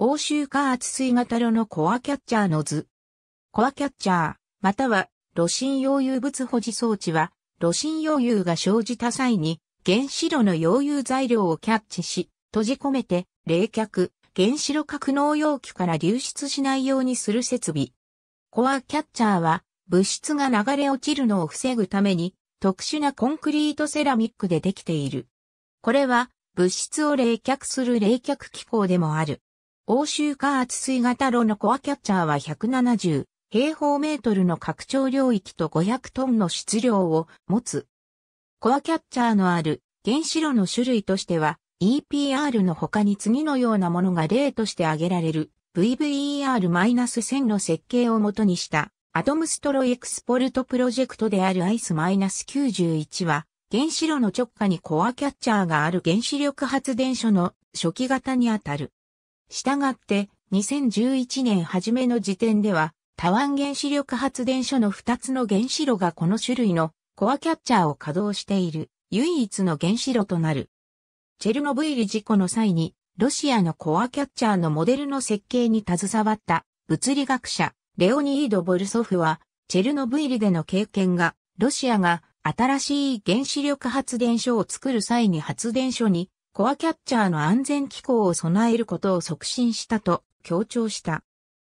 欧州加圧水型炉のコアキャッチャーの図。コアキャッチャー、または、炉心溶融物保持装置は、炉心溶融が生じた際に、原子炉の溶融材料をキャッチし、閉じ込めて、冷却、原子炉格納容器から流出しないようにする設備。コアキャッチャーは、物質が流れ落ちるのを防ぐために、特殊なコンクリートセラミックでできている。これは、物質を冷却する冷却機構でもある。欧州加圧水型炉のコアキャッチャーは170平方メートルの拡張領域と500トンの質量を持つ。コアキャッチャーのある原子炉の種類としては EPR の他に次のようなものが例として挙げられる VVER-1000 の設計をもとにしたアトムストロエクスポルトプロジェクトである i c ス9 1は原子炉の直下にコアキャッチャーがある原子力発電所の初期型にあたる。したがって、2011年初めの時点では、タワン原子力発電所の2つの原子炉がこの種類のコアキャッチャーを稼働している唯一の原子炉となる。チェルノブイリ事故の際に、ロシアのコアキャッチャーのモデルの設計に携わった物理学者レオニード・ボルソフは、チェルノブイリでの経験が、ロシアが新しい原子力発電所を作る際に発電所にコアキャッチャーの安全機構を備えることを促進したと強調した。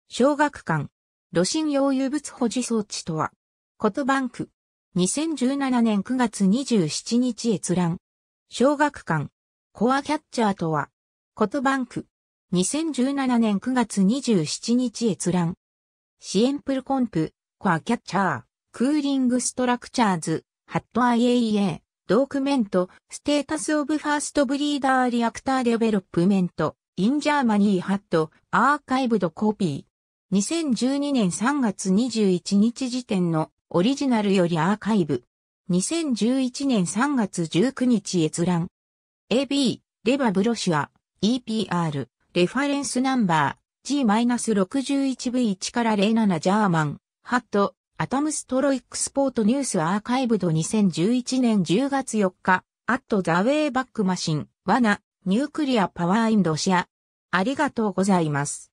小学館、露心溶油物保持装置とは、コトバンク、2017年9月27日閲覧、小学館、コアキャッチャーとは、コトバンク、2017年9月27日閲覧、シエンプルコンプ、コアキャッチャー、クーリングストラクチャーズ、ハット IAEA。ドークメント、ステータスオブファーストブリーダーリアクターデベロップメント、インジャーマニーハット、アーカイブドコピー。2012年3月21日時点のオリジナルよりアーカイブ。2011年3月19日閲覧。AB、レバブロシュア、EPR、レファレンスナンバー、G-61V1 から07ジャーマン、ハット、アトムストロイックスポートニュースアーカイブド2011年10月4日、アットザウェイバックマシン、罠、ニュークリアパワーインドシア。ありがとうございます。